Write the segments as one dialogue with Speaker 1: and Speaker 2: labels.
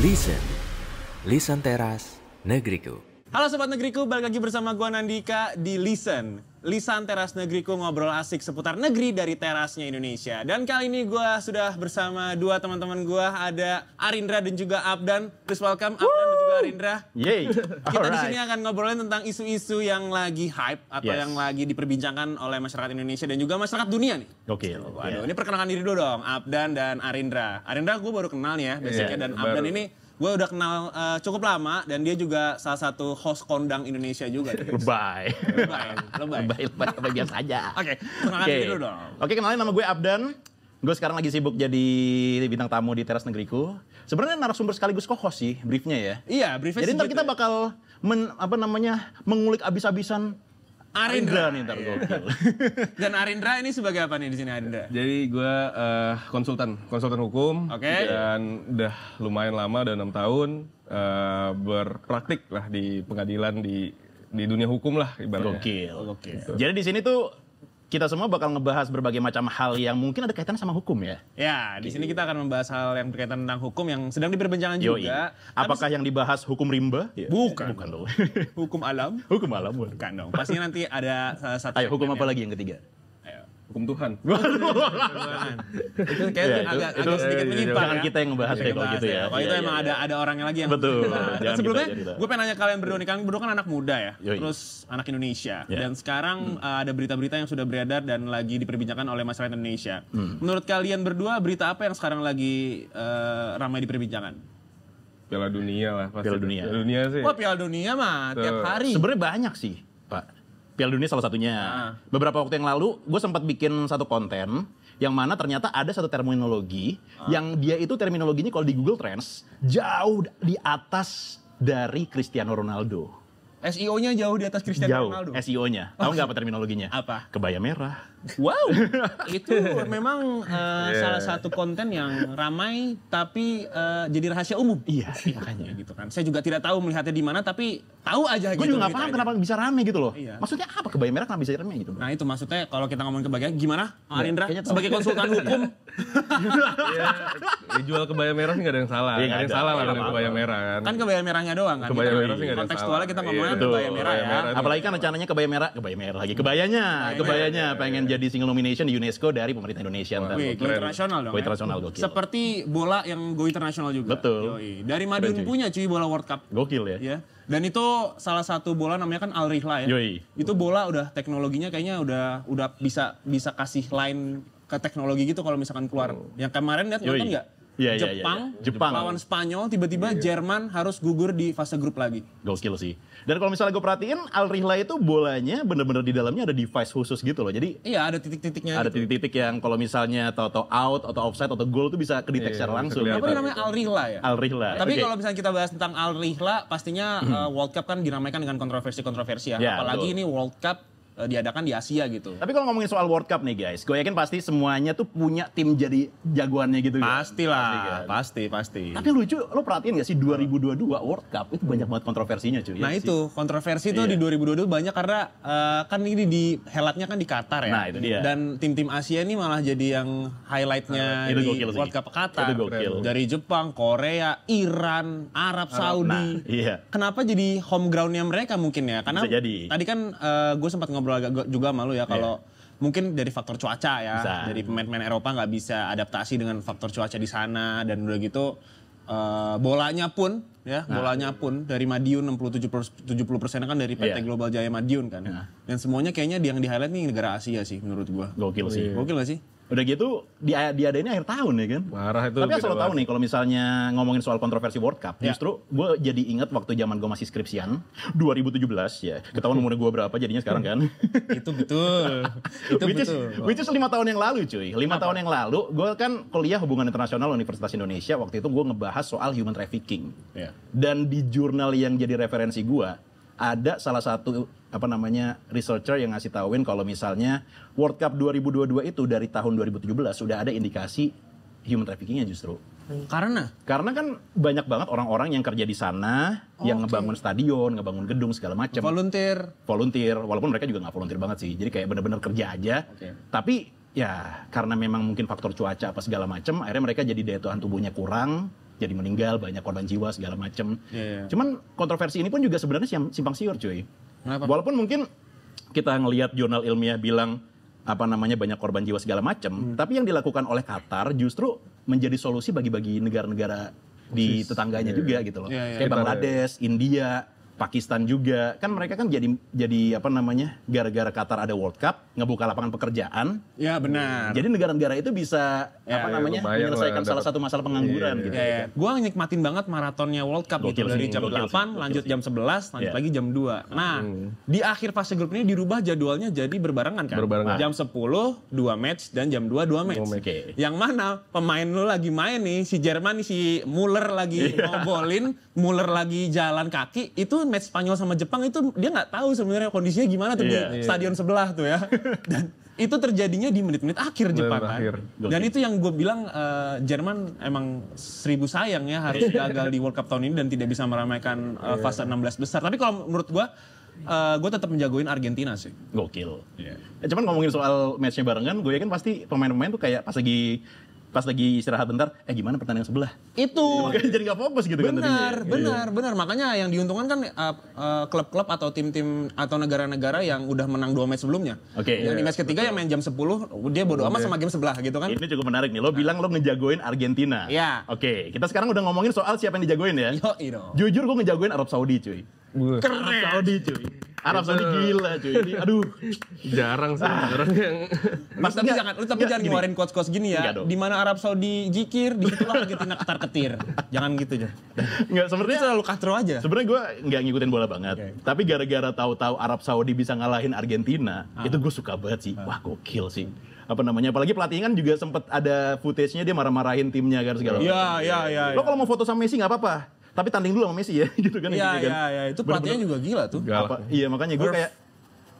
Speaker 1: Listen, Listen Teras Negeriku. Halo Sobat Negeriku, balik lagi bersama gua Nandika di Listen. Lisan Teras Negeriku ngobrol asik seputar negeri dari terasnya Indonesia. Dan kali ini gua sudah bersama dua teman-teman gua ada Arindra dan juga Abdan. Please welcome Abdan Bang Rindra. Yeay. Kita right. di sini akan ngobrolin tentang isu-isu yang lagi hype atau yes. yang lagi diperbincangkan oleh masyarakat Indonesia dan juga masyarakat dunia nih. Oke. Okay. waduh, yeah. ini perkenalkan diri dulu dong, Abdan dan Arindra. Arindra gue baru kenal nih ya, iya, basicnya yeah, dan Abdan ini gue udah kenal uh, cukup lama dan dia juga salah satu host kondang Indonesia juga. Lebay. Lebay. Lebay. Lebay, lebay, lebay biasa aja. Oke, okay, kenalin okay. dulu dong. Oke, okay, kenalin nama gue Abdan. Gue sekarang lagi sibuk jadi bintang tamu di teras negeriku. Sebenarnya narasumber sekaligus kok sih briefnya ya. Iya, briefnya. Jadi ntar gitu. kita bakal men, apa namanya mengulik abis-abisan Arindra, nih ntar iya. gue. Dan Arindra ini sebagai apa nih di sini Arindra?
Speaker 2: Jadi gue uh, konsultan, konsultan hukum. Oke. Okay. Dan udah lumayan lama, udah enam tahun uh, berpraktik lah di pengadilan di di dunia hukum lah ibaratnya. Gokil.
Speaker 1: Gokil. Gitu. Jadi di sini tuh kita semua bakal ngebahas berbagai macam hal yang mungkin ada kaitan sama hukum ya. Ya, di sini kita akan membahas hal yang berkaitan tentang hukum yang sedang diperbincangkan Yoi. juga. Apakah Tapi, yang dibahas hukum rimba? Ya. Bukan. Bukan loh. hukum alam? Hukum alam. Bukan dong. Pastinya nanti ada satu. Ayo, hukum apa lagi yang ketiga?
Speaker 2: hukum Tuhan. itu kayaknya yeah, agak, itu, agak sedikit iya, iya, menyimpang. Jangan ya. kita yang ngebahas kayak gitu ya. ya. Kalau ya. itu ya, emang iya, ada ada
Speaker 1: orangnya lagi yang betul. Nah, sebelumnya gue pengen nanya kalian berdua nih, kalian berdua kan anak muda ya, Yoi. terus anak Indonesia yeah. dan sekarang hmm. uh, ada berita-berita yang sudah beredar dan lagi diperbincangkan oleh masyarakat Indonesia. Hmm. Menurut kalian berdua berita apa yang sekarang lagi uh, ramai diperbincangkan? Piala Dunia lah pasti. Piala Dunia. Piala Dunia sih. Wah, Piala Dunia mah Tuh. tiap hari. Sebenarnya banyak sih, Pak Piala Dunia salah satunya. Ah. Beberapa waktu yang lalu gue sempat bikin satu konten yang mana ternyata ada satu terminologi ah. yang dia itu terminologinya kalau di Google Trends jauh di atas dari Cristiano Ronaldo. SEO-nya jauh di atas Cristiano jauh, Ronaldo. SEO-nya. Tahu oh. nggak apa terminologinya? Apa? Kebaya merah. Wow, itu memang uh, yeah. salah satu konten yang ramai tapi uh, jadi rahasia umum. Iya, iya, makanya gitu kan. Saya juga tidak tahu melihatnya di mana tapi tahu aja Gue gitu. Gue juga gak gitu paham gitu kenapa bisa rame gitu loh. Iya. Maksudnya apa kebaya merah kenapa bisa rame gitu? Nah itu maksudnya kalau kita ngomongin kebaya gimana? Nah, Ya, sebagai konsultan iya. hukum.
Speaker 2: ya, dijual kebaya merah sih gak ada yang salah. Iya, gak ada yang salah iya, lah dengan kebaya merah kan.
Speaker 1: Kan kebaya merahnya doang kan. Kebaya gitu. merah sih gak ada yang Kontekstualnya kita ngomongin kebaya merah ya. Apalagi kan rencananya kebaya merah, kebaya merah lagi. Kebayanya, nah, kebayanya pengen menjadi single nomination di UNESCO dari pemerintah Indonesia. Wow. Wih, go internasional dong. Go ya. internasional gokil. Seperti bola yang go internasional juga. Betul. Yoi. Dari Madiun punya cuy bola World Cup. Gokil ya. ya. Dan itu salah satu bola namanya kan Al Rihla ya. Yoi. Itu bola udah teknologinya kayaknya udah udah bisa bisa kasih line ke teknologi gitu kalau misalkan keluar. Oh. Yang kemarin lihat nonton nggak? yeah, iya, Jepang, yeah, yeah, yeah. Jepang lawan Spanyol, tiba-tiba yeah. Iya. Jerman harus gugur di fase grup lagi. Gokil sih. Dan kalau misalnya gue perhatiin, Al Rihla itu bolanya bener-bener di dalamnya ada device khusus gitu loh. Jadi iya ada titik-titiknya. Ada titik gitu. titik-titik yang kalau misalnya atau tahu out atau offside atau goal itu bisa kedetek iya, secara yeah, langsung. Gitu. Apa namanya Al Rihla ya? Al Rihla. Tapi okay. kalau misalnya kita bahas tentang Al Rihla, pastinya mm -hmm. uh, World Cup kan diramaikan dengan kontroversi-kontroversi ya. Yeah, apalagi betul. ini World Cup Eh, diadakan di Asia gitu. Tapi kalau ngomongin soal World Cup nih guys, gue yakin pasti semuanya tuh punya tim jadi jagoannya gitu. Pastilah, pasti, kan? pasti, pasti. Tapi lucu, lo perhatiin gak sih 2022 World Cup itu banyak banget kontroversinya cuy. Nah ya, itu sih? kontroversi tuh iya. di 2022 banyak karena uh, kan ini di helatnya kan di Qatar ya. Nah itu dia. Dan tim-tim Asia ini malah jadi yang highlightnya uh, di gokil World Cup Qatar. Itu gokil. Dari Jepang, Korea, Iran, Arab Saudi. Nah, iya. Kenapa jadi home groundnya mereka mungkin ya? Karena jadi. tadi kan uh, eh, gue sempat ngobrol ngobrol agak juga malu ya kalau yeah. mungkin dari faktor cuaca ya. Bisa. Dari pemain-pemain Eropa nggak bisa adaptasi dengan faktor cuaca di sana dan udah gitu uh, bolanya pun
Speaker 2: ya, nah. bolanya
Speaker 1: pun dari Madiun 67 70 persen kan dari PT yeah. Global Jaya Madiun kan. yeah. Dan semuanya kayaknya yang di highlight nih negara Asia sih menurut gua. Gokil sih. Gokil gak sih? Udah gitu di ada di ini akhir tahun ya kan. Marah itu. Tapi asal tahu nih kalau misalnya ngomongin soal kontroversi World Cup, ya. justru gue jadi ingat waktu zaman gue masih skripsian 2017 ya. Ketahuan umur gue berapa jadinya sekarang kan. itu betul. itu which betul. which is 5 tahun yang lalu cuy. 5 tahun yang lalu gue kan kuliah hubungan internasional Universitas Indonesia waktu itu gue ngebahas soal human trafficking. Ya. Dan di jurnal yang jadi referensi gue ada salah satu apa namanya researcher yang ngasih tahuin kalau misalnya World Cup 2022 itu dari tahun 2017 sudah ada indikasi human traffickingnya justru. Hmm. Karena? Karena kan banyak banget orang-orang yang kerja di sana, oh, yang ngebangun stadion, ngebangun gedung segala macam. Volunteer. Volunteer, walaupun mereka juga nggak volunteer banget sih. Jadi kayak bener-bener kerja aja. Okay. Tapi ya karena memang mungkin faktor cuaca apa segala macam, akhirnya mereka jadi daya tahan tubuhnya kurang, jadi meninggal, banyak korban jiwa segala macem. Yeah, yeah. Cuman kontroversi ini pun juga sebenarnya simpang siur cuy. Kenapa? Walaupun mungkin kita ngelihat jurnal ilmiah bilang apa namanya banyak korban jiwa segala macem, hmm. tapi yang dilakukan oleh Qatar justru menjadi solusi bagi-bagi negara-negara di tetangganya yeah. juga iya. gitu loh. Yeah, yeah, Kayak Bangladesh, yeah. India, Pakistan juga kan mereka kan jadi jadi apa namanya gara-gara Qatar ada World Cup ngebuka lapangan pekerjaan ya benar jadi negara-negara itu bisa ya, apa ya, namanya menyelesaikan salah satu masalah pengangguran iya, iya gitu iya. ya, ya. gue nikmatin banget maratonnya World Cup gokil gitu dari jam gokil 8 sih, lanjut jam 11 lanjut yeah. lagi jam 2 hmm. nah hmm. di akhir fase grup ini dirubah jadwalnya jadi berbarengan kan berbarengan. jam 10 2 match dan jam 2 2 match okay. yang mana pemain lu lagi main nih si Jerman si Muller lagi yeah. ngobolin Muller lagi jalan kaki itu match Spanyol sama Jepang itu dia nggak tahu sebenarnya kondisinya gimana tuh yeah. di yeah. stadion sebelah tuh ya. Dan itu terjadinya di menit-menit akhir Jepang kan. Dan itu yang gue bilang uh, Jerman emang seribu sayang ya harus iya. gagal di World Cup tahun ini dan tidak bisa meramaikan uh, fase 16 besar. Tapi kalau menurut gue uh, gue tetap menjagoin Argentina sih. Gokil. Yeah. Iya. Cuman ngomongin soal matchnya barengan, gue yakin pasti pemain-pemain tuh kayak pas lagi pas lagi istirahat bentar, eh gimana pertandingan sebelah? Itu. Makanya jadi nggak fokus gitu benar, kan Benar, benar, iya. benar. Makanya yang diuntungkan kan eh, eh, klub-klub uh, uh, klub atau tim-tim atau negara-negara yang udah menang dua match sebelumnya. Oke. Okay, yang iya, di match ketiga yang main jam 10, dia bodo okay. amat sama game sebelah gitu kan. Ini cukup menarik nih. Lo nah. bilang lo ngejagoin Argentina. Iya. Oke, okay. kita sekarang udah ngomongin soal siapa yang dijagoin ya. Yo, you Jujur gue ngejagoin Arab Saudi cuy. Keren. Arab Saudi cuy.
Speaker 2: Arab Saudi gila cuy. Ini aduh,
Speaker 1: jarang sih ah. orang yang
Speaker 2: Mas tapi jangan lu tapi jangan ngeluarin
Speaker 1: quotes-quotes gini ya. Di mana Arab Saudi jikir, di situ Argentina gitu, ketar-ketir. jangan gitu aja. Enggak sebenarnya selalu katro aja. Sebenarnya gue enggak ngikutin bola banget. Okay. Tapi gara-gara tahu-tahu Arab Saudi bisa ngalahin Argentina, ah. itu gue suka banget sih. Ah. Wah, gokil sih apa namanya apalagi pelatihnya kan juga sempet ada footage-nya dia marah-marahin timnya kan segala iya, macam. Iya, iya, iya. Lo kalau mau foto sama Messi nggak apa-apa tapi tanding dulu sama Messi ya gitu kan iya kan. iya iya itu pelatihnya
Speaker 2: juga gila tuh apa,
Speaker 1: iya makanya gue kayak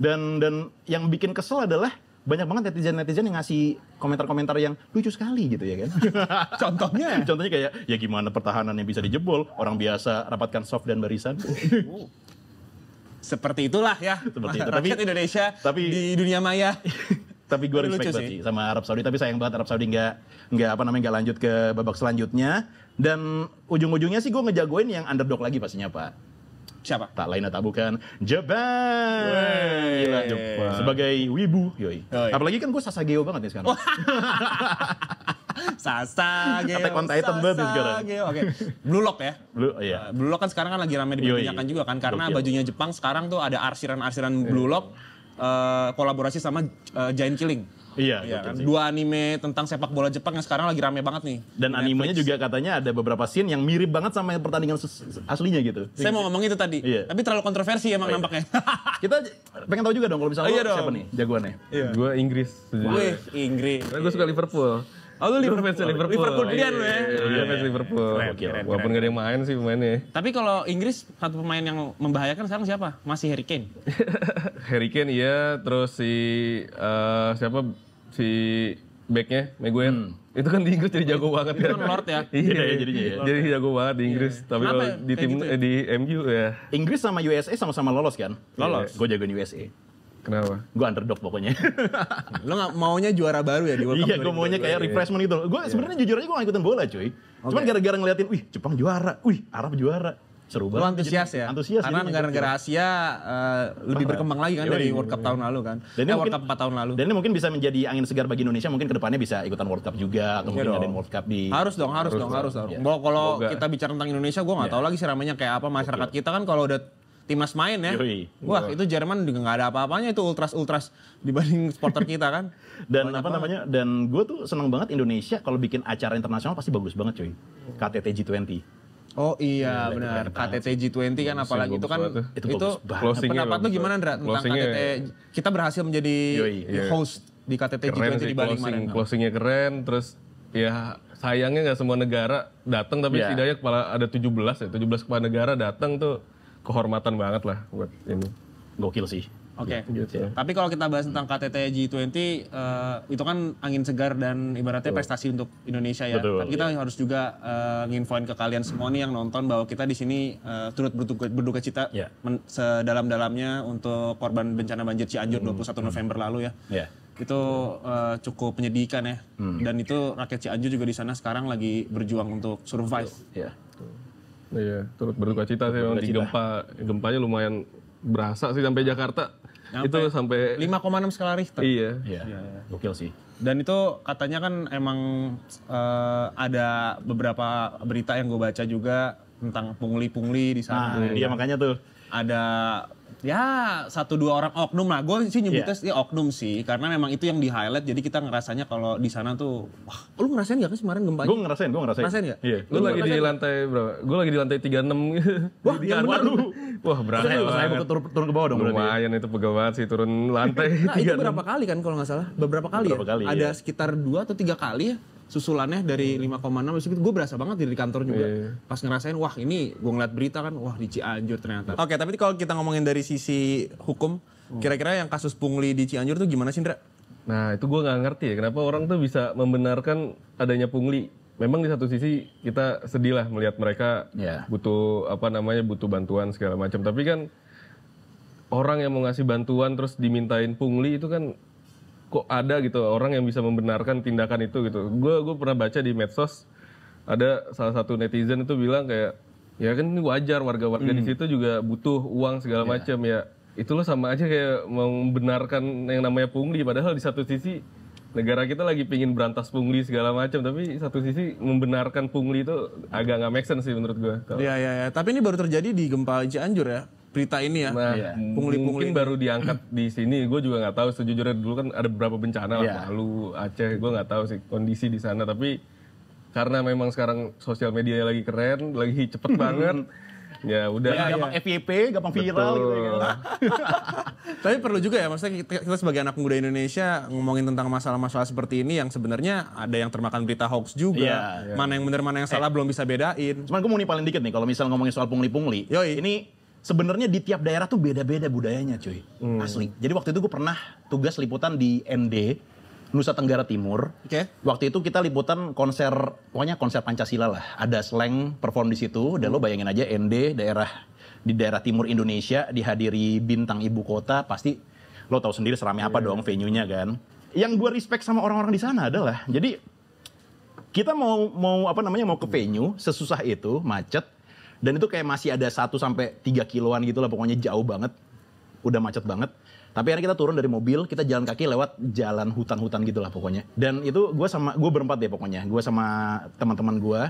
Speaker 1: dan dan yang bikin kesel adalah banyak banget netizen-netizen yang ngasih komentar-komentar yang lucu sekali gitu ya kan. Contohnya? Contohnya kayak ya gimana pertahanan yang bisa dijebol, orang biasa rapatkan soft dan barisan. Oh. Seperti itulah ya. Seperti itu. tapi, Indonesia tapi, di dunia maya. tapi gue respect banget sih. sama Arab Saudi tapi sayang banget Arab Saudi nggak nggak apa namanya nggak lanjut ke babak selanjutnya dan ujung-ujungnya sih gue ngejagoin yang underdog lagi pastinya pak. Siapa? Tak lain atau bukan Jepang. Gila Jepang. Sebagai wibu, yoi. yoi. Apalagi kan gue sasageo banget nih ya sekarang. Sasa, Geo. Attack kontak item banget sekarang. Geo. Oke. Okay. Blue Lock ya. Blue, oh iya. Uh, Blue Lock kan sekarang kan lagi ramai diperbincangkan juga kan karena bajunya Jepang sekarang tuh ada arsiran-arsiran iya. Blue Lock uh, kolaborasi sama uh, Giant Killing. Iya, iya kan? Dua anime tentang sepak bola Jepang yang sekarang lagi rame banget nih. Dan Netflix. animenya juga katanya ada beberapa scene yang mirip banget sama pertandingan aslinya
Speaker 2: gitu. Saya mau ngomong itu
Speaker 1: tadi. Iya. Tapi terlalu kontroversi emang oh, iya. nampaknya. Kita pengen tahu juga dong kalau misalnya oh,
Speaker 2: iya dong. siapa nih jagoannya. Iya. Gue Inggris. Gue Inggris. Karena gue suka Liverpool. Oh lu Liverpool, Liverpool. Liverpool pilihan lu ya. Iya, iya fans Liverpool. Keren, keren, Walaupun keren. gak ada yang main sih pemainnya. Tapi
Speaker 1: kalau Inggris satu pemain yang membahayakan sekarang siapa? Masih Harry Kane.
Speaker 2: Harry Kane iya, terus si uh, siapa si backnya Maguire hmm. itu kan di Inggris jadi jago banget ya. itu kan ya. kan Lord ya iya ya, jadinya ya jadi jago banget di Inggris yeah. tapi kalau di tim gitu ya?
Speaker 1: di MU ya Inggris sama USA sama-sama lolos kan iya. lolos yeah. gue jagoin USA Kenapa? Gue underdog pokoknya. Lo gak maunya juara baru ya di World Cup? Iya, gue maunya kayak refreshment gitu. Gue yeah. sebenarnya jujur aja gue gak ikutan bola cuy. Okay. Cuman gara-gara ngeliatin, wih Jepang juara, wih Arab juara seru banget. Lu antusias ya? Antusias. Karena negara-negara Asia uh, lebih Parah. berkembang lagi kan dari World Cup tahun lalu kan. Dan ini eh, mungkin, World Cup 4 tahun lalu. Dan ini mungkin bisa menjadi angin segar bagi Indonesia mungkin kedepannya bisa ikutan World Cup juga atau ya mungkin ada World Cup di Harus dong, harus, harus dong, harus dong. Ya. Kalau kita bicara tentang Indonesia gue nggak tau iya. tahu lagi seramanya kayak apa masyarakat iya. kita kan kalau udah timnas main ya. Yui. Wah, iya. itu Jerman juga nggak ada apa-apanya itu ultras-ultras dibanding supporter kita kan. dan Banyak apa namanya? Dan gue tuh seneng banget Indonesia kalau bikin acara internasional pasti bagus banget cuy. KTT G20. Oh iya nah, benar KTT G20 kan apalagi itu kan itu, itu, pendapat lu gimana Ndra tentang KTT kita berhasil menjadi Yoi, host di KTT keren G20 sih, di Bali closing, kemarin.
Speaker 2: Closingnya keren terus ya sayangnya nggak semua negara datang tapi yeah. setidaknya kepala ada 17 ya 17 kepala negara datang tuh kehormatan banget lah buat ini. Gokil sih. Oke. Okay. Gitu, gitu. gitu. Tapi
Speaker 1: kalau kita bahas tentang KTT G20 uh, eh, itu kan angin segar dan ibaratnya Betul. prestasi untuk Indonesia ya. Betul. Tapi kita yeah. harus juga uh, nginfoin ke kalian semua nih yang nonton bahwa kita di sini uh, turut berduka, berduka cita yeah. Iya. sedalam-dalamnya untuk korban bencana banjir Cianjur mm. 21 hmm. November lalu ya. Yeah itu uh, cukup menyedihkan ya hmm. dan itu rakyat
Speaker 2: Cianjur juga di sana sekarang lagi berjuang untuk survive. Iya. Iya, turut berduka cita sih memang di gempa gempanya lumayan berasa sih sampai Jakarta itu sampai 5,6 skala Richter. Iya. iya. Iya. Gokil sih. Dan itu katanya kan emang
Speaker 1: uh, ada beberapa berita yang gue baca juga tentang pungli-pungli di sana. Nah, iya makanya tuh ada ya satu dua orang oknum lah gue sih nyebutnya yeah. oknum sih karena memang itu yang di highlight jadi kita ngerasanya kalau di sana tuh wah lu ngerasain gak sih kemarin gempa? gue ngerasain gue ngerasain ngerasain gak iya gue lagi di
Speaker 2: lantai berapa gue lagi di lantai tiga enam wah di yang lu wah berani banget saya mau turun, turun ke bawah dong ya? lumayan itu pegel sih turun lantai nah, itu berapa
Speaker 1: kali kan kalau nggak salah beberapa kali ya? beberapa ya kali, ada iya. sekitar dua atau tiga kali ya susulannya dari 5,6 hmm. itu gue berasa banget di kantor juga. Yeah. Iya. Pas ngerasain wah ini gue ngeliat berita kan wah di Cianjur ternyata. Oke, okay, tapi kalau kita ngomongin dari sisi hukum, hmm. kira-kira yang kasus
Speaker 2: pungli di Cianjur tuh gimana sih, Indra? Nah, itu gue nggak ngerti ya kenapa orang tuh bisa membenarkan adanya pungli. Memang di satu sisi kita sedih lah melihat mereka yeah. butuh apa namanya butuh bantuan segala macam, tapi kan orang yang mau ngasih bantuan terus dimintain pungli itu kan kok ada gitu orang yang bisa membenarkan tindakan itu gitu. Gue gue pernah baca di medsos ada salah satu netizen itu bilang kayak ya kan ini wajar warga-warga hmm. di situ juga butuh uang segala yeah. macam ya. Itu lo sama aja kayak membenarkan yang namanya pungli padahal di satu sisi negara kita lagi pingin berantas pungli segala macam tapi satu sisi membenarkan pungli itu agak nggak make sense sih menurut gue.
Speaker 1: Iya iya iya. tapi ini baru
Speaker 2: terjadi di gempa Cianjur ya berita ini ya. Nah, iya. Pungli-pungli baru diangkat di sini. Gue juga nggak tahu. Sejujurnya dulu kan ada beberapa bencana yeah. lalu iya. Aceh. Gue nggak tahu sih kondisi di sana. Tapi karena memang sekarang sosial media lagi keren, lagi cepet banget. Ya udah. Ya, gampang ya. FYP, gampang viral Betul. gitu. Ya. Tapi perlu juga ya, maksudnya
Speaker 1: kita, kita sebagai anak muda Indonesia ngomongin tentang masalah-masalah seperti ini yang sebenarnya ada yang termakan berita hoax juga. Ya, ya. Mana yang benar, mana yang eh. salah eh, belum bisa bedain. Cuman gue mau nih paling dikit nih, kalau misal ngomongin soal pungli-pungli. Yoi. Ini sebenarnya di tiap daerah tuh beda-beda budayanya cuy hmm. asli jadi waktu itu gue pernah tugas liputan di ND Nusa Tenggara Timur. Oke. Okay. Waktu itu kita liputan konser, pokoknya konser Pancasila lah. Ada slang perform di situ. Dan lo hmm. bayangin aja ND daerah di daerah timur Indonesia dihadiri bintang ibu kota pasti lo tahu sendiri seramai yeah. apa iya. dong venue-nya kan. Yang gue respect sama orang-orang di sana adalah jadi kita mau mau apa namanya mau ke venue sesusah itu macet dan itu kayak masih ada 1 sampai 3 kiloan gitu lah pokoknya jauh banget udah macet banget tapi akhirnya kita turun dari mobil kita jalan kaki lewat jalan hutan-hutan gitu lah pokoknya dan itu gue sama gue berempat deh pokoknya gue sama teman-teman gue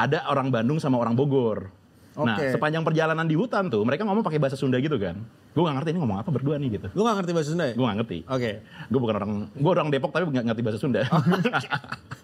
Speaker 1: ada orang Bandung sama orang Bogor okay. nah sepanjang perjalanan di hutan tuh mereka ngomong pakai bahasa Sunda gitu kan gue gak ngerti ini ngomong apa berdua nih gitu gue gak ngerti bahasa Sunda ya gue gak ngerti oke okay. gue bukan orang gue orang Depok tapi gak ngerti bahasa Sunda oh,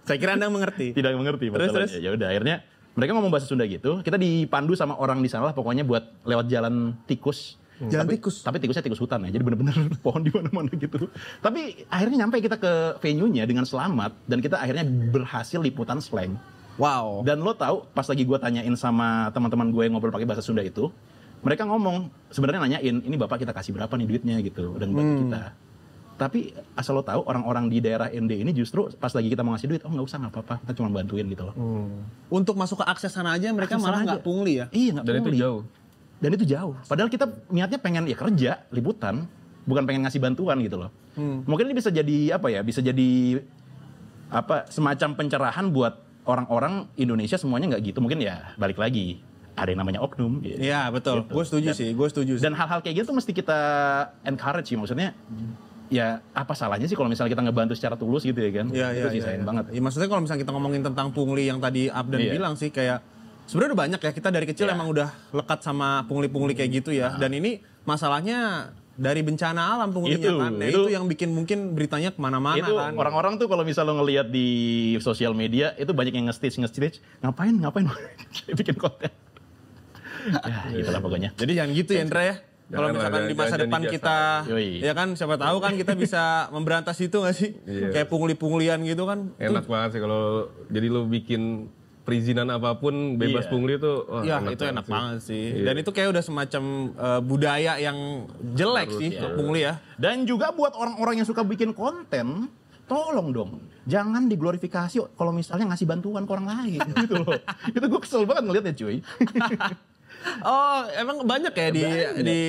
Speaker 1: saya kira anda mengerti tidak mengerti terus, terus. ya udah akhirnya mereka ngomong bahasa Sunda gitu kita dipandu sama orang di sana lah pokoknya buat lewat jalan tikus Hmm. Jalan tapi, tikus. Tapi tikusnya tikus hutan ya, jadi bener-bener pohon di mana-mana gitu. Tapi akhirnya nyampe kita ke venue-nya dengan selamat dan kita akhirnya berhasil liputan slang. Wow. Dan lo tahu pas lagi gue tanyain sama teman-teman gue yang ngobrol pakai bahasa Sunda itu, mereka ngomong sebenarnya nanyain ini bapak kita kasih berapa nih duitnya gitu dan bagi hmm. kita tapi asal lo tahu orang-orang di daerah ND ini justru pas lagi kita mau ngasih duit oh nggak usah nggak apa-apa kita cuma bantuin gitu loh hmm. untuk masuk ke akses sana aja mereka akses malah nggak pungli ya iya nggak pungli. dan itu jauh dan itu jauh padahal kita niatnya pengen ya kerja liputan bukan pengen ngasih bantuan gitu loh hmm. mungkin ini bisa jadi apa ya bisa jadi apa semacam pencerahan buat orang-orang Indonesia semuanya nggak gitu mungkin ya balik lagi ada yang namanya oknum. Ya. Iya gitu. betul. Gitu. Gue setuju dan, sih. Gue setuju. Dan hal-hal kayak gitu mesti kita encourage sih maksudnya. Hmm ya apa salahnya sih kalau misalnya kita ngebantu secara tulus gitu ya kan? Iya, itu ya, sih ya, sayang ya. banget. Ya, maksudnya kalau misalnya kita ngomongin tentang pungli yang tadi Abdan ya. bilang sih kayak sebenarnya udah banyak ya kita dari kecil ya. emang udah lekat sama pungli-pungli kayak gitu ya. Nah. Dan ini masalahnya dari bencana alam pungli itu, kan. Nah, itu, itu yang bikin mungkin beritanya kemana-mana itu, kan. Orang-orang tuh kalau misalnya ngelihat di sosial media itu banyak yang nge-stitch nge-stitch ngapain ngapain bikin konten. ya, iya. lah pokoknya. Jadi jangan gitu ya Indra iya. ya kalau misalkan di masa depan kita ya kan siapa tahu kan kita bisa memberantas itu gak sih iya. kayak pungli-punglian gitu kan
Speaker 2: enak banget sih kalau jadi lo bikin perizinan apapun bebas iya. pungli ya, itu Iya, ya, itu enak banget sih iya. dan
Speaker 1: itu kayak udah semacam eh, budaya yang jelek sih pungli ya dan juga buat orang-orang yang suka bikin konten tolong dong jangan diglorifikasi kalau misalnya ngasih bantuan ke orang lain gitu loh itu gue kesel banget ngeliatnya cuy oh, emang banyak ya di banyak. di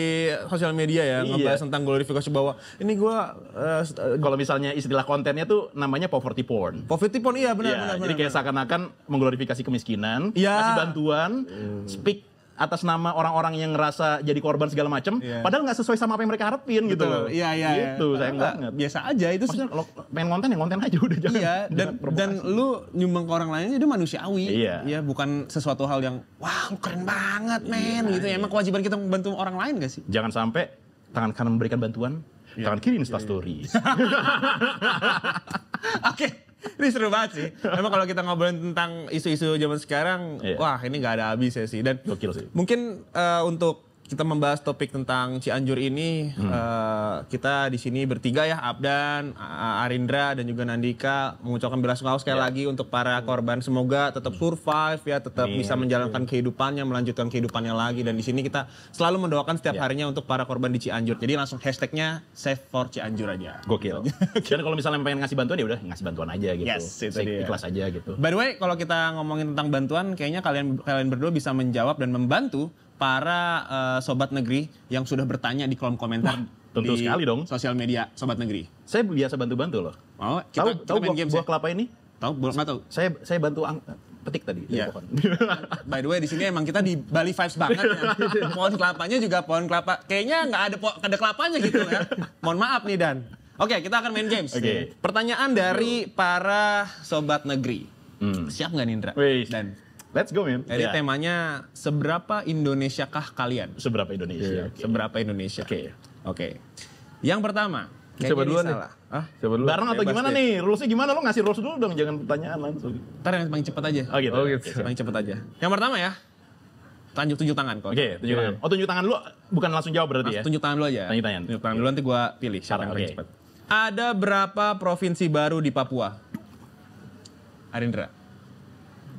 Speaker 1: sosial media ya iya. ngebahas tentang glorifikasi bahwa ini gua uh, kalau misalnya istilah kontennya tuh namanya poverty porn. Poverty porn iya benar ya, benar. Jadi benar, kayak seakan-akan mengglorifikasi kemiskinan, ya. kasih bantuan, hmm. speak atas nama orang-orang yang ngerasa jadi korban segala macem, yeah. padahal nggak sesuai sama apa yang mereka harapin gitu loh iya, iya iya gitu sayang banget biasa aja itu maksudnya kalau pengen konten ya konten aja udah jangan iya dan jangan dan lu nyumbang ke orang lain itu manusiawi iya ya bukan sesuatu hal yang wow keren banget iya, men iya, gitu ya iya. emang kewajiban kita membantu orang lain gak sih jangan sampai tangan kanan memberikan bantuan yeah. tangan kiri instastory yeah, yeah. oke okay. ini seru banget sih. Memang kalau kita ngobrolin tentang isu-isu zaman sekarang, yeah. wah ini nggak ada habisnya sih. Dan sih. mungkin uh, untuk kita membahas topik tentang Cianjur ini hmm. uh, kita di sini bertiga ya Abdan, Arindra dan juga Nandika mengucapkan bela sungkawa sekali ya. lagi untuk para korban semoga tetap hmm. survive ya tetap Amin. bisa menjalankan kehidupannya melanjutkan kehidupannya lagi dan di sini kita selalu mendoakan setiap ya. harinya untuk para korban di Cianjur jadi langsung hashtagnya save for Cianjur aja gokil gitu. dan kalau misalnya pengen ngasih bantuan ya udah ngasih bantuan aja gitu yes, itu ikhlas aja gitu by the way kalau kita ngomongin tentang bantuan kayaknya kalian kalian berdua bisa menjawab dan membantu para uh, sobat negeri yang sudah bertanya di kolom komentar Wah, tentu di sekali dong sosial media sobat negeri. Saya biasa bantu-bantu loh. Oh, kita, tahu kita tahu main buah, game buah kelapa ini? Tahu buah nggak tahu? Saya saya bantu ang petik tadi yeah. pohon. By the way di sini emang kita di Bali vibes banget ya. Pohon kelapanya juga pohon kelapa. Kayaknya nggak ada pohon, ada kelapanya gitu ya. Mohon maaf nih Dan. Oke, okay, kita akan main games. Okay. Pertanyaan dari para sobat negeri. Hmm. Siap nggak Nindra? Wih. Dan Let's go, man. Jadi yeah. temanya seberapa Indonesia kah kalian? Seberapa Indonesia? Yeah, okay. Seberapa Indonesia? Oke. Okay. Oke. Okay. Yang pertama, Coba dulu nih. Ah, coba dulu. Bareng atau gimana nih? Rulesnya gimana? Lo ngasih rules dulu dong, jangan pertanyaan langsung. Ntar yang paling cepat aja. Oh gitu. Oh, gitu. Paling cepat aja. Yang pertama ya, tunjuk tunjuk tangan kok. Oke, okay, tunjuk tangan. Oh tunjuk tangan lu bukan langsung jawab berarti Mas, ya? Tunjuk tangan dulu aja. Tunjuk tangan. Tunjuk tangan dulu nanti gua pilih siapa yang paling cepat. Ada berapa provinsi baru di Papua? Arindra.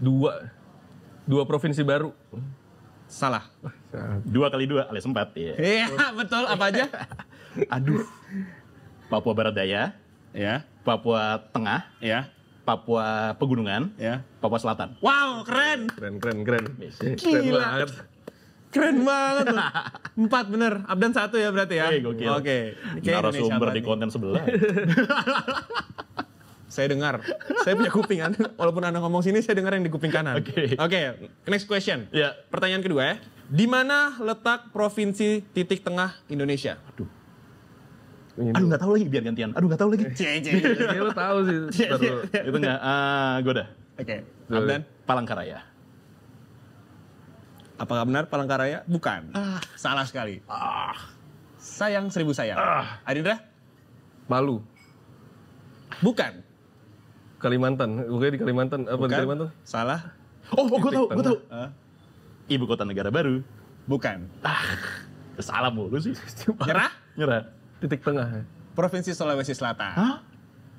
Speaker 1: Dua dua provinsi baru. Salah. Dua kali dua alias empat. Iya yeah. yeah, betul. Apa aja? Aduh. Papua Barat Daya. Ya. Yeah. Papua Tengah. Ya. Yeah. Papua Pegunungan. Ya. Yeah. Papua Selatan. Wow, keren. Keren, keren, keren. Gila. Keren banget. Keren Empat bener. Abdan satu ya berarti ya. oke Oke. Okay. Narasumber di konten sebelah. Saya dengar. saya punya kuping kan. Walaupun Anda ngomong sini, saya dengar yang di kuping kanan. Oke. Okay. Oke, okay, next question. Ya. Yeah. Pertanyaan kedua ya. Di mana letak provinsi titik tengah Indonesia? Aduh. Aduh nggak tahu lagi biar gantian. Aduh nggak tahu lagi. Cie cie. Iya, iya, lo tahu sih. Cie, cie. Itu nggak. Uh, ah, gue dah. Oke. Okay. Abdan. Palangkaraya. Apakah benar Palangkaraya?
Speaker 2: Bukan. Ah. Salah sekali. Ah. Sayang seribu sayang. Ah. Adinda? malu. Bukan. Kalimantan, bukannya di Kalimantan, apa Bukan. di Kalimantan? Salah. Oh, oh gue tau, gue tau. Uh, Ibu kota negara baru.
Speaker 1: Bukan. Ah, salah mulu sih. Nyerah? Nyerah. Titik tengah. Provinsi Sulawesi Selatan. Hah?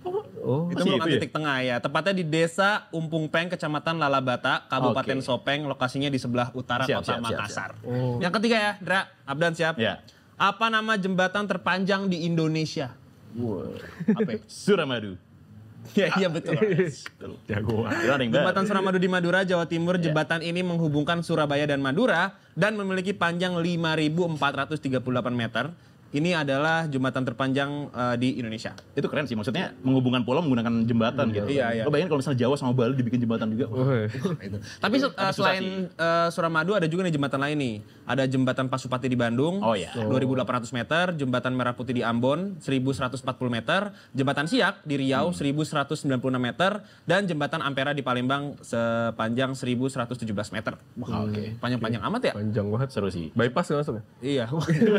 Speaker 2: Oh, oh. itu merupakan ya? titik
Speaker 1: tengah ya. Tepatnya di Desa Umpung Peng, Kecamatan Lalabata, Kabupaten okay. Sopeng, lokasinya di sebelah utara siap, Kota siap, Makassar. Siap, siap. Oh. Yang ketiga ya, Dra, Abdan siap. Ya. Apa nama jembatan terpanjang di Indonesia? Wow. Apa? Ya? Suramadu. Iya iya, iya iya betul.
Speaker 2: Jagoan. Iya, jembatan
Speaker 1: Suramadu di Madura, Jawa Timur. Jembatan ini menghubungkan Surabaya dan Madura dan memiliki panjang 5.438 meter ini adalah jembatan terpanjang uh, di Indonesia. Itu keren sih, maksudnya menghubungkan pulau menggunakan jembatan hmm. gitu. Iya, iya. bayangin kalau misalnya Jawa sama Bali dibikin jembatan juga. oh, iya. Tapi uh, selain uh, Suramadu ada juga nih jembatan lain nih. Ada jembatan Pasupati di Bandung, oh, iya. 2.800 meter, jembatan Merah Putih di Ambon, 1.140 meter, jembatan Siak di Riau, hmm. 1.196 meter, dan jembatan Ampera di Palembang sepanjang 1.117 meter. Oke. Okay. Hmm. Panjang-panjang okay. amat ya? Panjang banget. Seru sih. Bypass nggak masuk ya? Iya.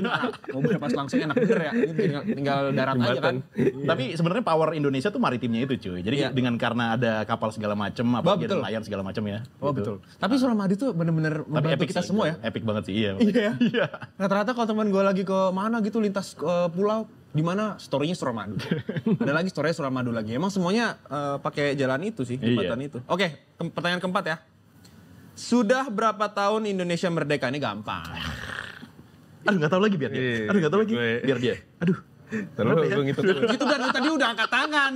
Speaker 2: Mau bypass langsung enak bener ya. Iya. Tinggal, tinggal darat aja kan. Iya. Tapi
Speaker 1: sebenarnya power Indonesia tuh maritimnya itu cuy. Jadi iya. dengan karena ada kapal segala macam, apa gitu oh, ya, layar segala macam ya. Oh gitu. betul. Tapi ah. Suramadu tuh bener-bener Tapi epic kita sih, semua ya. Epic banget sih, iya. Iya. Ya? iya. Nah ternyata kalau teman gue lagi ke mana gitu lintas uh, pulau, di mana storynya Suramadu. Ada lagi storynya Suramadu lagi. Emang semuanya uh, pakai jalan itu sih, iya. jembatan itu. Oke, okay, pertanyaan keempat ya. Sudah berapa tahun Indonesia merdeka? Ini gampang aduh nggak tahu lagi biar dia iya, aduh nggak tahu lagi biar dia aduh ya? terus ya? gitu gitu kan tadi udah angkat tangan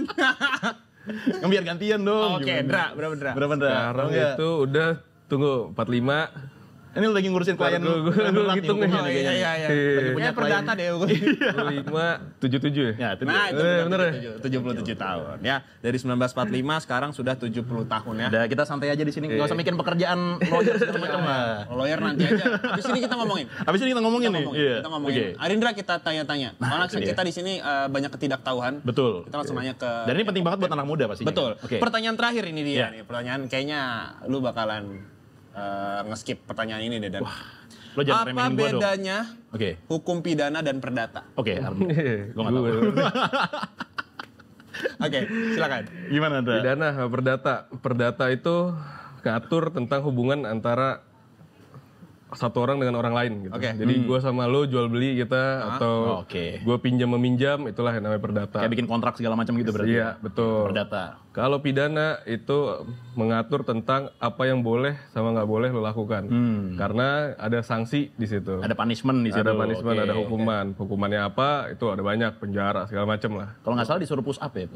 Speaker 1: Kan biar gantian dong. Oke, okay, Dra, berapa Dra? Berapa Dra? Sekarang
Speaker 2: itu udah tunggu 45 ini lagi ngurusin klien lu. Gue hitung nih kayaknya. Iya iya iya. perdata deh gue. tujuh. tujuh
Speaker 1: ya. Nah, itu eh, bener puluh ya? tujuh tahun ya. Dari sembilan belas empat lima sekarang sudah tujuh puluh tahun ya. Udah kita santai aja di sini. nggak iya. usah mikirin pekerjaan lawyer segala macam lah. Iya, lawyer nanti aja. Habis ini kita ngomongin. Habis ini kita ngomongin nih. Iya. Kita ngomongin. Arindra kita tanya-tanya. Karena kita di sini eh, banyak ketidaktahuan. Betul. Kita langsung nanya ke Dan ini penting banget buat anak muda pasti. Betul. Pertanyaan terakhir ini dia nih. Pertanyaan kayaknya lu bakalan uh, ngeskip pertanyaan ini deh dan. Wah. Lo Apa bedanya Okay. hukum pidana dan perdata? Oke,
Speaker 2: okay, gue gak tahu. Oke, silakan. Gimana tuh? Pidana, eh, perdata. Perdata itu ngatur tentang hubungan antara satu orang dengan orang lain gitu. Okay. Jadi hmm. gue sama lo jual beli kita atau oh, okay. gue pinjam meminjam itulah yang namanya perdata. Kayak bikin kontrak segala macam gitu berarti. Iya ya? betul. Perdata. Kalau pidana itu mengatur tentang apa yang boleh sama nggak boleh lo lakukan. Hmm. Karena ada sanksi di situ. Ada punishment di situ. Ada punishment, okay, ada hukuman. Okay. Hukumannya apa? Itu ada banyak penjara segala macam lah. Kalau nggak salah disuruh push up ya.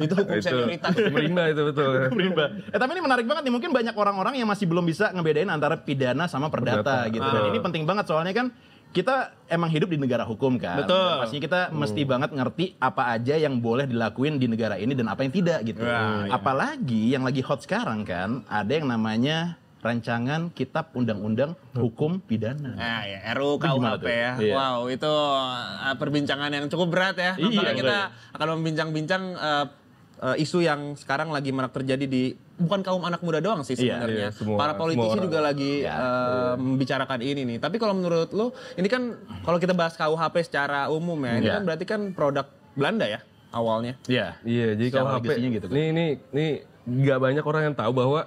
Speaker 2: itu hukum itu, senioritas. itu betul. Merimba.
Speaker 1: Eh tapi ini menarik banget nih. Mungkin banyak orang-orang yang masih belum bisa ngebedain antara pidana sama perdata, perdata. gitu. Dan ah. ini penting banget soalnya kan kita emang hidup di negara hukum kan. Betul. pastinya kita hmm. mesti banget ngerti apa aja yang boleh dilakuin di negara ini dan apa yang tidak gitu. Ya, Apalagi ya. yang lagi hot sekarang kan, ada yang namanya rancangan kitab undang-undang hukum pidana. Ah, iya. ya, RUU KUHP ya. Iya. Wow, itu ah, perbincangan yang cukup berat ya. Iya, kita kita akan membincang-bincang uh, uh, isu yang sekarang lagi marak terjadi di bukan kaum anak muda doang sih iya, sebenarnya. Iya, iya, semua, Para politisi semua juga lagi ya, uh, membicarakan ini nih. Tapi kalau menurut lu, ini kan kalau kita bahas KUHP secara
Speaker 2: umum ya, ini ya. kan
Speaker 1: berarti kan produk Belanda ya awalnya.
Speaker 2: Iya. Iya, jadi KUHP gitu kan. Nih nih nih nggak banyak orang yang tahu bahwa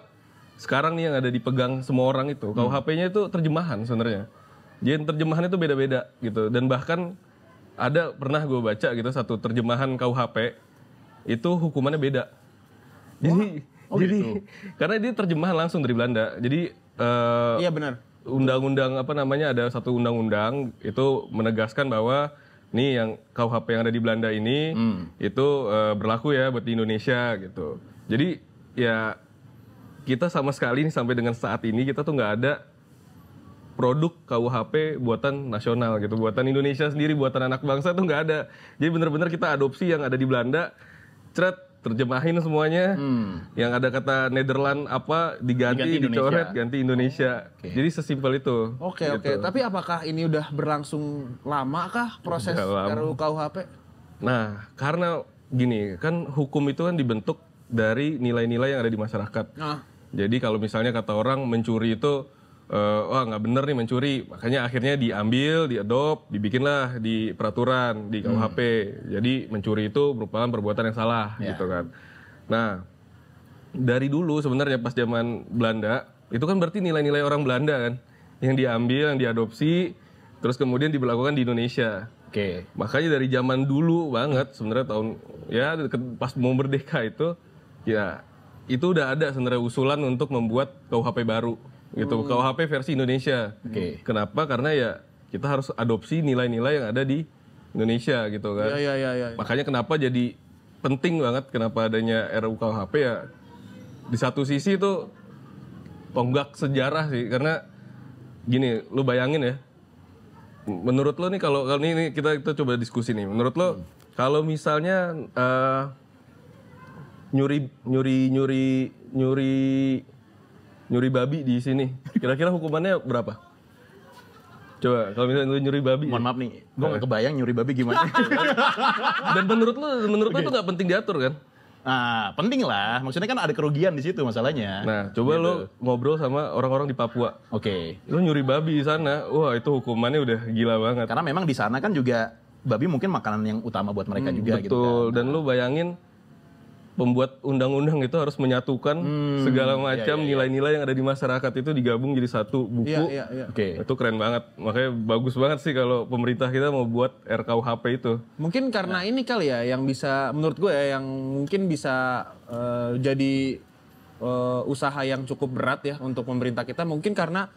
Speaker 2: sekarang nih yang ada dipegang semua orang itu, hmm. KUHP-nya itu terjemahan sebenarnya. Jadi terjemahan itu beda-beda gitu dan bahkan ada pernah gue baca gitu satu terjemahan KUHP itu hukumannya beda. Jadi Oh Jadi, gitu. Karena dia terjemahan langsung dari Belanda. Jadi uh, Iya benar. Undang-undang apa namanya ada satu undang-undang itu menegaskan bahwa ini yang KUHP yang ada di Belanda ini hmm. itu uh, berlaku ya buat di Indonesia gitu. Jadi ya kita sama sekali nih sampai dengan saat ini kita tuh nggak ada produk KUHP buatan nasional gitu, buatan Indonesia sendiri, buatan anak bangsa tuh nggak ada. Jadi benar-benar kita adopsi yang ada di Belanda, ceret terjemahin semuanya. Hmm. Yang ada kata Netherlands apa diganti, diganti dicoret ganti Indonesia. Oh, okay. Jadi sesimpel itu. Oke okay, gitu. oke. Okay. Tapi
Speaker 1: apakah ini udah berlangsung lama kah proses RUU
Speaker 2: KUHP? Nah, karena gini, kan hukum itu kan dibentuk dari nilai-nilai yang ada di masyarakat. Ah. Jadi kalau misalnya kata orang mencuri itu uh, wah nggak bener nih mencuri makanya akhirnya diambil diadop dibikinlah di peraturan di KUHP hmm. jadi mencuri itu merupakan perbuatan yang salah yeah. gitu kan nah dari dulu sebenarnya pas zaman Belanda itu kan berarti nilai-nilai orang Belanda kan yang diambil yang diadopsi terus kemudian diberlakukan di Indonesia Oke. Okay. Makanya dari zaman dulu banget sebenarnya tahun ya pas mau merdeka itu ya itu udah ada sebenarnya usulan untuk membuat KUHP baru gitu. Hmm. KUHP versi Indonesia. Okay. Kenapa? Karena ya kita harus adopsi nilai-nilai yang ada di Indonesia gitu kan. Ya, ya, ya, ya. ya. Makanya kenapa jadi penting banget kenapa adanya RUU KUHP ya di satu sisi itu tonggak sejarah sih karena gini lu bayangin ya menurut lo nih kalau kalau ini kita kita coba diskusi nih menurut lo hmm. kalau misalnya uh, nyuri nyuri nyuri nyuri nyuri babi di sini. Kira-kira hukumannya berapa? Coba kalau misalnya lu nyuri babi. Mohon ya. maaf nih, gue nggak kebayang nyuri babi gimana. Dan menurut lu, menurut okay. lu itu gak penting diatur kan? Nah, penting lah. Maksudnya kan ada kerugian di situ masalahnya. Nah, coba gitu. lo ngobrol sama orang-orang di Papua. Oke. Okay. Lu nyuri babi di sana. Wah, itu hukumannya udah gila banget. Karena memang di sana kan juga babi mungkin makanan yang utama buat mereka hmm, juga betul. gitu kan. Dan lu bayangin pembuat undang-undang itu harus menyatukan hmm, segala iya, macam iya, iya, nilai-nilai yang ada di masyarakat itu digabung jadi satu buku. Iya, iya, iya. Oke. Okay. Itu keren banget. Makanya bagus banget sih kalau pemerintah kita mau buat RKUHP itu.
Speaker 1: Mungkin karena nah. ini kali ya yang bisa menurut gue ya yang mungkin bisa uh, jadi uh, usaha yang cukup berat ya untuk pemerintah kita mungkin karena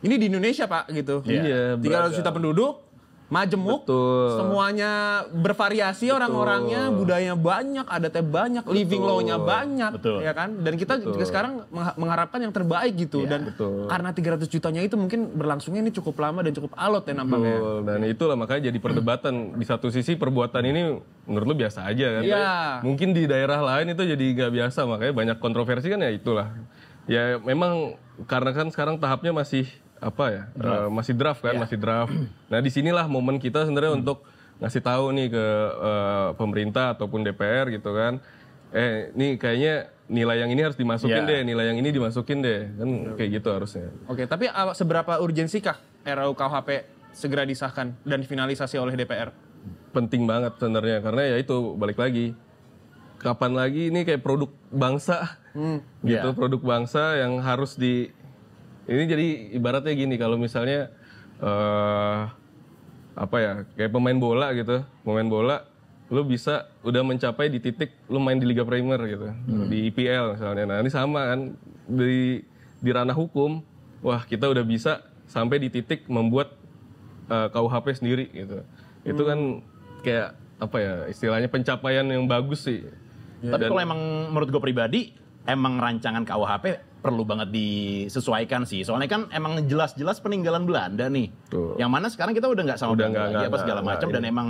Speaker 1: ini di Indonesia, Pak, gitu. Iya. Yeah, 300 juta penduduk majemuk Betul. semuanya bervariasi orang-orangnya budayanya banyak adatnya banyak Betul. living law-nya banyak Betul. ya kan dan kita Betul. juga sekarang mengharapkan yang terbaik gitu ya. dan Betul. karena 300 jutanya itu mungkin berlangsungnya ini cukup lama dan cukup alot ya nampaknya Betul.
Speaker 2: dan itulah makanya jadi perdebatan di satu sisi perbuatan ini menurut lu biasa aja kan ya. mungkin di daerah lain itu jadi nggak biasa makanya banyak kontroversi kan ya itulah ya memang karena kan sekarang tahapnya masih apa ya eh, draft. Uh, masih draft kan yeah. masih draft nah disinilah momen kita sebenarnya hmm. untuk ngasih tahu nih ke uh, pemerintah ataupun DPR gitu kan eh ini kayaknya nilai yang ini harus dimasukin yeah. deh nilai yang ini dimasukin deh kan iya. kayak gitu harusnya oke okay, tapi uh, seberapa urgensikah RUU KUHP segera disahkan dan finalisasi oleh DPR penting banget sebenarnya karena ya itu balik lagi kapan lagi ini kayak produk bangsa hmm, gitu yeah. produk bangsa yang harus di ini jadi ibaratnya gini kalau misalnya uh, apa ya kayak pemain bola gitu, pemain bola lu bisa udah mencapai di titik lu main di Liga Premier gitu, hmm. di IPL misalnya. Nah ini sama kan di di ranah hukum, wah kita udah bisa sampai di titik membuat uh, eh, KUHP sendiri gitu. Hmm. Itu kan hmm. kayak apa ya istilahnya pencapaian yang bagus sih. Ya. Tapi kalau
Speaker 1: emang menurut gue pribadi, emang rancangan KUHP perlu banget disesuaikan sih. Soalnya kan emang jelas-jelas peninggalan Belanda nih. Tuh. Yang mana sekarang kita udah nggak sama udah gak, lagi gak, apa segala macam dan emang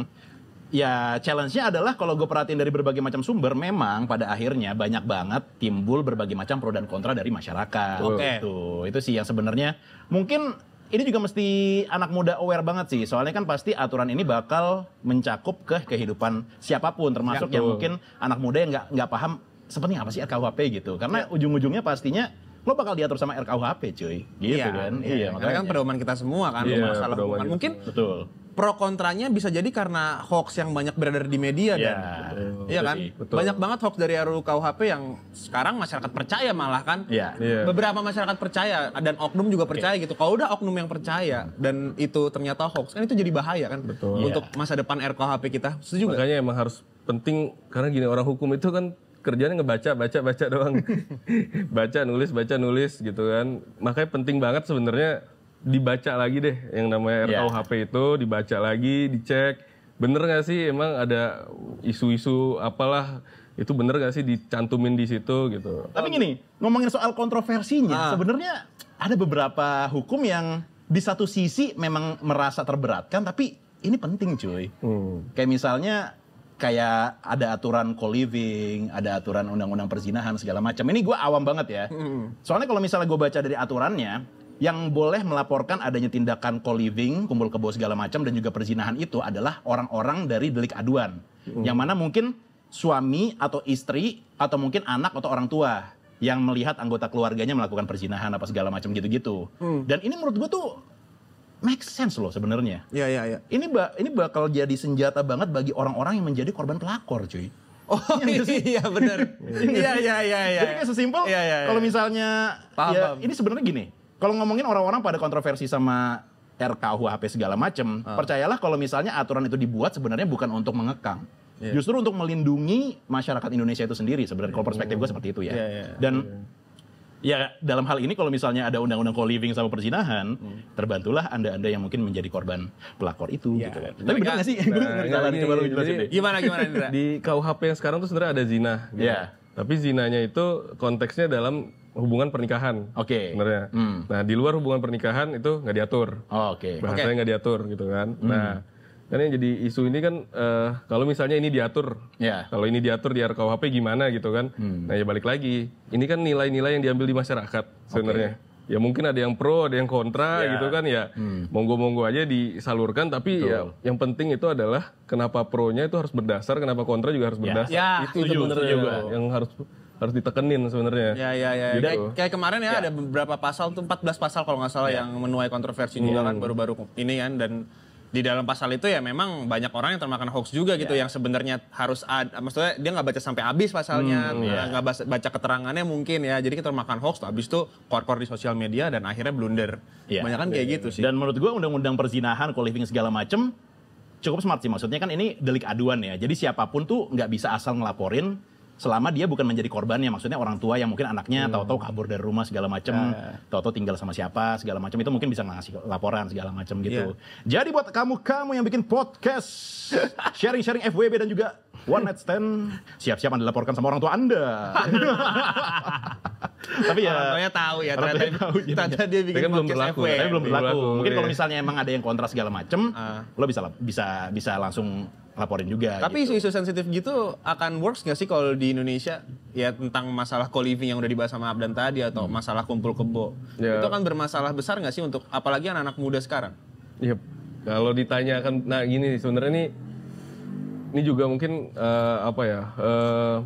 Speaker 1: ya challenge-nya adalah kalau gue perhatiin dari berbagai macam sumber memang pada akhirnya banyak banget timbul berbagai macam pro dan kontra dari masyarakat. Oke. Okay. Tuh, itu sih yang sebenarnya mungkin ini juga mesti anak muda aware banget sih. Soalnya kan pasti aturan ini bakal mencakup ke kehidupan siapapun termasuk ya, yang mungkin anak muda yang nggak nggak paham seperti apa sih RKUHP gitu karena ya. ujung-ujungnya pastinya lo bakal diatur sama RKUHP cuy gitu ya, kan iya. iya Karena kan pedoman kita semua kan ya, masalah hubungan gitu. mungkin betul pro kontranya bisa jadi karena hoax yang banyak beredar di media yeah, dan betul, iya kan betul. banyak banget hoax dari RUU Rkuhp yang sekarang masyarakat percaya malah kan yeah. Yeah. beberapa masyarakat percaya dan oknum juga percaya okay.
Speaker 2: gitu kalau udah oknum yang percaya dan itu ternyata hoax kan itu jadi bahaya kan betul. untuk yeah. masa depan RKUHP kita setuju makanya gak? emang harus penting karena gini orang hukum itu kan kerjanya ngebaca baca baca doang baca nulis baca nulis gitu kan makanya penting banget sebenarnya dibaca lagi deh yang namanya iya. RKUHP yeah. itu dibaca lagi dicek bener nggak sih emang ada isu-isu apalah itu bener gak sih dicantumin di situ gitu
Speaker 1: tapi gini ngomongin soal kontroversinya ah. sebenarnya
Speaker 2: ada beberapa
Speaker 1: hukum yang di satu sisi memang merasa terberatkan tapi ini penting cuy hmm. kayak misalnya kayak ada aturan co-living, ada aturan undang-undang perzinahan segala macam. Ini gue awam banget ya. Hmm. Soalnya kalau misalnya gue baca dari aturannya, yang boleh melaporkan adanya tindakan co-living, kumpul kebo segala macam dan juga perzinahan itu adalah orang-orang dari delik aduan. Hmm. Yang mana mungkin suami atau istri atau mungkin anak atau orang tua yang melihat anggota keluarganya melakukan perzinahan apa segala macam gitu-gitu. Hmm. Dan ini menurut gue tuh make sense loh sebenarnya. Iya iya iya. Ini ba ini bakal jadi senjata banget bagi orang-orang yang menjadi korban pelakor, cuy. Oh iya, iya benar. Iya. iya iya iya iya. Jadi kayak sesimpel iya, iya, ya. kalau iya. misalnya paham, ya, paham. ini sebenarnya gini. Kalau ngomongin orang-orang pada kontroversi sama RKUHP segala macem, uh. percayalah kalau misalnya aturan itu dibuat sebenarnya bukan untuk mengekang. Yeah. Justru untuk melindungi masyarakat Indonesia itu sendiri sebenarnya. Kalau oh. perspektif gue seperti itu ya. Yeah, yeah, Dan yeah ya dalam hal ini kalau misalnya ada undang-undang co-living sama perzinahan, hmm. terbantulah anda-anda yang mungkin menjadi korban pelakor itu ya. gitu kan. Tapi benar kan- nggak sih? Nah, nah, coba lu Gimana gimana Indra?
Speaker 2: Di KUHP yang sekarang tuh sebenarnya ada zina. Gitu. Ya. Tapi zinanya itu konteksnya dalam hubungan pernikahan. Oke. Okay. Sebenarnya. Hmm. Nah, di luar hubungan pernikahan itu nggak diatur. Oh, Oke. Okay. Bahasanya nggak okay. diatur gitu kan. Hmm. Nah, karena yang jadi isu ini kan uh, kalau misalnya ini diatur, yeah. kalau ini diatur di RKUHP gimana gitu kan? Hmm. Nah ya balik lagi, ini kan nilai-nilai yang diambil di masyarakat sebenarnya. Okay ya mungkin ada yang pro ada yang kontra ya. gitu kan ya hmm. monggo monggo monggo aja disalurkan tapi ya yang penting itu adalah kenapa pronya itu harus berdasar kenapa kontra juga harus ya. berdasar ya. itu sebenarnya yang harus harus ditekenin sebenarnya. Ya ya ya. ya. Gitu. Kayak, kayak
Speaker 1: kemarin ya, ya ada beberapa pasal tuh 14 pasal kalau nggak salah ya. yang menuai kontroversi hmm. juga kan baru-baru ini kan dan di dalam pasal itu ya memang banyak orang yang termakan hoax juga gitu yeah. yang sebenarnya harus ad, maksudnya dia nggak baca sampai habis pasalnya hmm, iya. nggak hmm, yeah. baca, keterangannya mungkin ya jadi kita termakan hoax tuh habis itu kor-kor di sosial media dan akhirnya blunder yeah. Iya. banyak kan yeah, kayak yeah, gitu yeah. sih dan menurut gua undang-undang perzinahan co-living segala macem cukup smart sih maksudnya kan ini delik aduan ya jadi siapapun tuh nggak bisa asal ngelaporin selama dia bukan menjadi korbannya maksudnya orang tua yang mungkin anaknya yeah. tahu-tahu kabur dari rumah segala macam yeah. Iya. tahu-tahu tinggal sama siapa segala macam itu mungkin bisa ngasih laporan segala macam gitu yeah. jadi buat kamu kamu yang bikin podcast sharing-sharing FWB dan juga one night stand siap-siap anda laporkan sama orang tua anda tapi ya orang tuanya tahu ya ternyata, tahu, ternyata dia bikin podcast ya, belum berlaku tapi belum berlaku mungkin kalau misalnya emang ada yang kontra segala macam, uh. Ah. lo bisa bisa bisa langsung laporin juga. Tapi gitu. isu-isu gitu. sensitif gitu akan works gak sih kalau di Indonesia ya tentang masalah co-living yang udah dibahas sama Abdan tadi atau hmm. masalah kumpul kebo yeah. itu kan bermasalah besar gak sih
Speaker 2: untuk apalagi anak-anak muda sekarang? Iya. Kalau ditanya kan, nah gini sebenarnya ini ini juga mungkin uh, apa ya? Uh,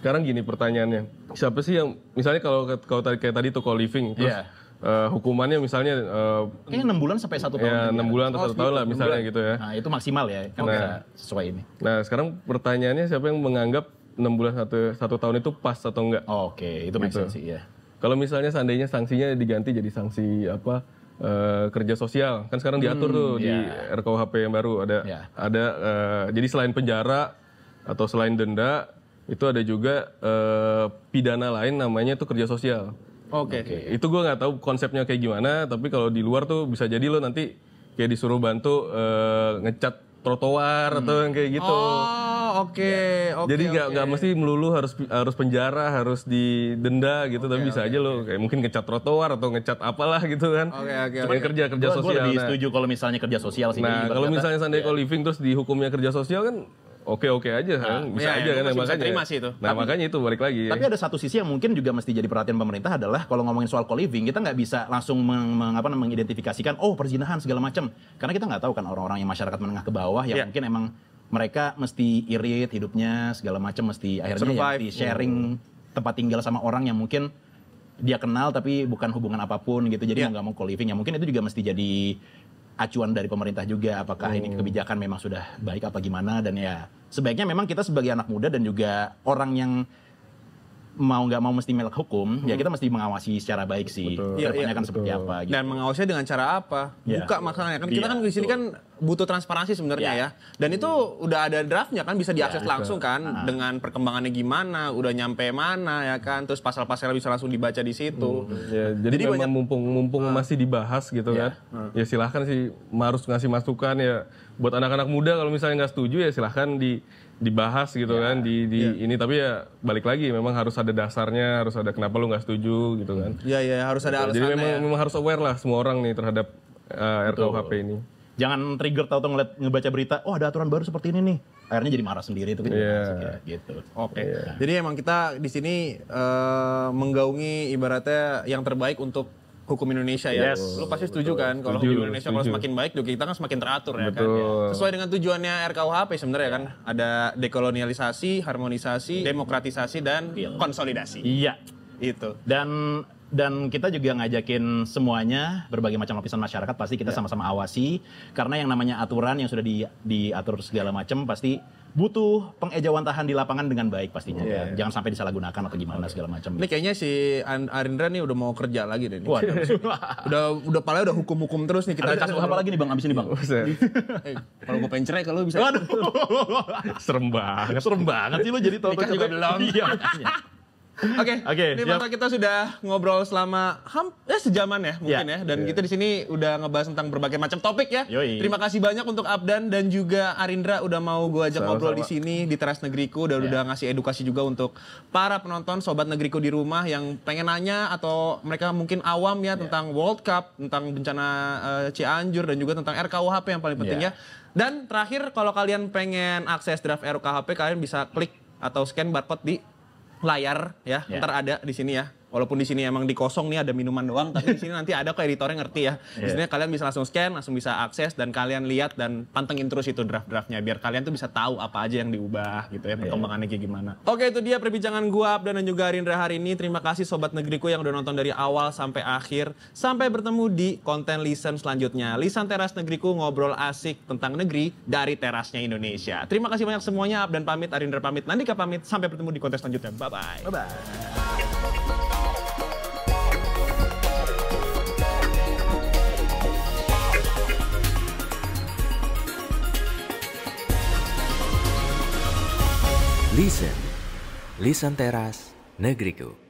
Speaker 2: sekarang gini pertanyaannya, siapa sih yang misalnya kalau kalau kayak tadi itu co-living, terus yeah uh, hukumannya misalnya uh,
Speaker 1: kayaknya enam bulan sampai satu ya, tahun ya enam gitu. bulan atau oh, satu tahun lah misalnya bulan. gitu ya nah, itu maksimal ya kan nah,
Speaker 2: sesuai ini nah sekarang pertanyaannya siapa yang menganggap enam bulan satu satu tahun itu pas atau enggak oh, oke okay. itu gitu. sih ya kalau misalnya seandainya sanksinya diganti jadi sanksi apa Uh, kerja sosial kan sekarang diatur tuh yeah. Hmm, di iya. RKUHP yang baru ada yeah. ada uh, jadi selain penjara atau selain denda itu ada juga uh, pidana lain namanya itu kerja sosial. Oke. Okay. Okay. Itu gue nggak tahu konsepnya kayak gimana, tapi kalau di luar tuh bisa jadi lo nanti kayak disuruh bantu uh, ngecat trotoar hmm. atau yang kayak gitu. Oh, oke. Okay. Iya. Okay, Jadi nggak okay. nggak mesti melulu harus harus penjara, harus didenda gitu, okay, tapi bisa aja okay. lo kayak mungkin ngecat trotoar atau ngecat apalah gitu kan. Oke, okay, oke. Okay, okay. kerja kerja gua, sosial. Gue lebih nah. setuju kalau misalnya kerja sosial sih. Nah, kalau misalnya sandai iya. yeah. living terus dihukumnya kerja sosial kan oke oke aja nah, kan bisa ya, aja kan masih iya, makanya terima sih itu nah tapi, makanya itu balik lagi ya. tapi
Speaker 1: ada satu sisi yang mungkin juga mesti jadi perhatian pemerintah adalah kalau ngomongin soal co-living kita nggak bisa langsung meng, meng, apa, mengidentifikasikan oh perzinahan segala macam karena kita nggak tahu kan orang-orang yang masyarakat menengah ke bawah yang yeah. mungkin emang mereka mesti irit hidupnya segala macam mesti akhirnya ya mesti sharing hmm. tempat tinggal sama orang yang mungkin dia kenal tapi bukan hubungan apapun gitu jadi yeah. nggak mau co-living ya mungkin itu juga mesti jadi acuan dari pemerintah juga apakah hmm. ini oh. kebijakan memang sudah baik apa gimana dan ya sebaiknya memang kita sebagai anak muda dan juga orang yang mau nggak mau mesti melek hukum, ya hmm. ya kita mesti mengawasi secara baik sih. Ya, Kedepannya kan iya. seperti apa. Gitu. Dan mengawasinya dengan cara apa? Ya. Buka masalahnya kan. Kita iya, kan di sini kan butuh transparansi sebenarnya ya. ya. Dan itu udah ada draftnya kan bisa diakses ya, langsung kan uh dengan perkembangannya gimana, udah nyampe mana ya kan. Terus pasal-pasalnya bisa langsung dibaca di situ. Hmm.
Speaker 2: Ya, jadi, jadi banyak mumpung-mumpung uh, ah. masih dibahas gitu ya. kan. Ya silahkan sih harus ngasih masukan ya buat anak-anak muda kalau misalnya nggak setuju ya silahkan di dibahas gitu yeah. kan di di yeah. ini tapi ya balik lagi memang harus ada dasarnya harus ada kenapa lu nggak setuju gitu kan ya yeah, ya yeah, harus ada alasannya jadi memang, ya. memang harus aware lah semua orang nih terhadap uh, eh, RKUHP ini jangan trigger tau tuh ngeliat ngebaca berita oh ada aturan
Speaker 1: baru seperti ini nih akhirnya jadi marah sendiri itu yeah. gitu oke okay. Iya. yeah. jadi emang kita di sini uh, menggaungi ibaratnya yang terbaik untuk hukum Indonesia ya. Yes. Lu pasti setuju betul, kan kalau hukum Indonesia kalau semakin baik juga kita kan semakin teratur betul.
Speaker 2: ya kan. Ya. Sesuai
Speaker 1: dengan tujuannya RKUHP sebenarnya kan ada dekolonialisasi, harmonisasi, demokratisasi dan konsolidasi. Iya. Itu. Dan dan kita juga ngajakin semuanya berbagai macam lapisan masyarakat pasti kita ya. sama-sama yeah. awasi karena yang namanya aturan yang sudah di, diatur segala macam pasti butuh pengejawantahan di lapangan dengan baik pastinya yeah. kan. Iya. Jangan sampai disalahgunakan atau gimana okay. segala macam. Ini kayaknya si Arindra nih udah mau kerja lagi deh nih. udah udah paling udah hukum-hukum terus nih kita. Ada kasus apa lagi nih Bang abis ini Bang? hey, eh, kalau gue pengen cerai kalau bisa. Waduh. Serem banget. Serem banget sih lo jadi tahu kan juga belum. Iya. Oke, okay. okay, ini Pak kita sudah ngobrol selama ham, ya sejaman ya mungkin yeah. ya dan yeah. kita di sini udah ngebahas tentang berbagai macam topik ya. Yoi. Terima kasih banyak untuk Abdan dan juga Arindra udah mau gue ajak Sama -sama. ngobrol di sini di teras negeriku dan yeah. udah ngasih edukasi juga untuk para penonton sobat negeriku di rumah yang pengen nanya atau mereka mungkin awam ya, ya. tentang yeah. World Cup, tentang bencana uh, Cianjur dan juga tentang RKUHP yang paling penting yeah. ya. Dan terakhir kalau kalian pengen akses draft RKUHP kalian bisa klik atau scan barcode di layar ya, yeah. ntar ada di sini ya. Walaupun di sini emang dikosong nih ada minuman doang, tapi di sini nanti ada kok editornya ngerti ya. Di iya. sini kalian bisa langsung scan, langsung bisa akses dan kalian lihat dan pantengin terus itu draft-draftnya biar kalian tuh bisa tahu apa aja yang diubah gitu ya iya. perkembangannya kayak gimana. Oke itu dia perbincangan gua Abdan dan juga Arindra hari ini. Terima kasih sobat negeriku yang udah nonton dari awal sampai akhir. Sampai bertemu di konten listen selanjutnya. Lisan Teras Negeriku ngobrol asik tentang negeri dari terasnya Indonesia. Terima kasih banyak semuanya Abdan pamit, Arindra pamit, Nanti kita pamit. Sampai bertemu di konten selanjutnya. Bye bye. Bye
Speaker 2: bye. Listen. Listen Teras Negeriku.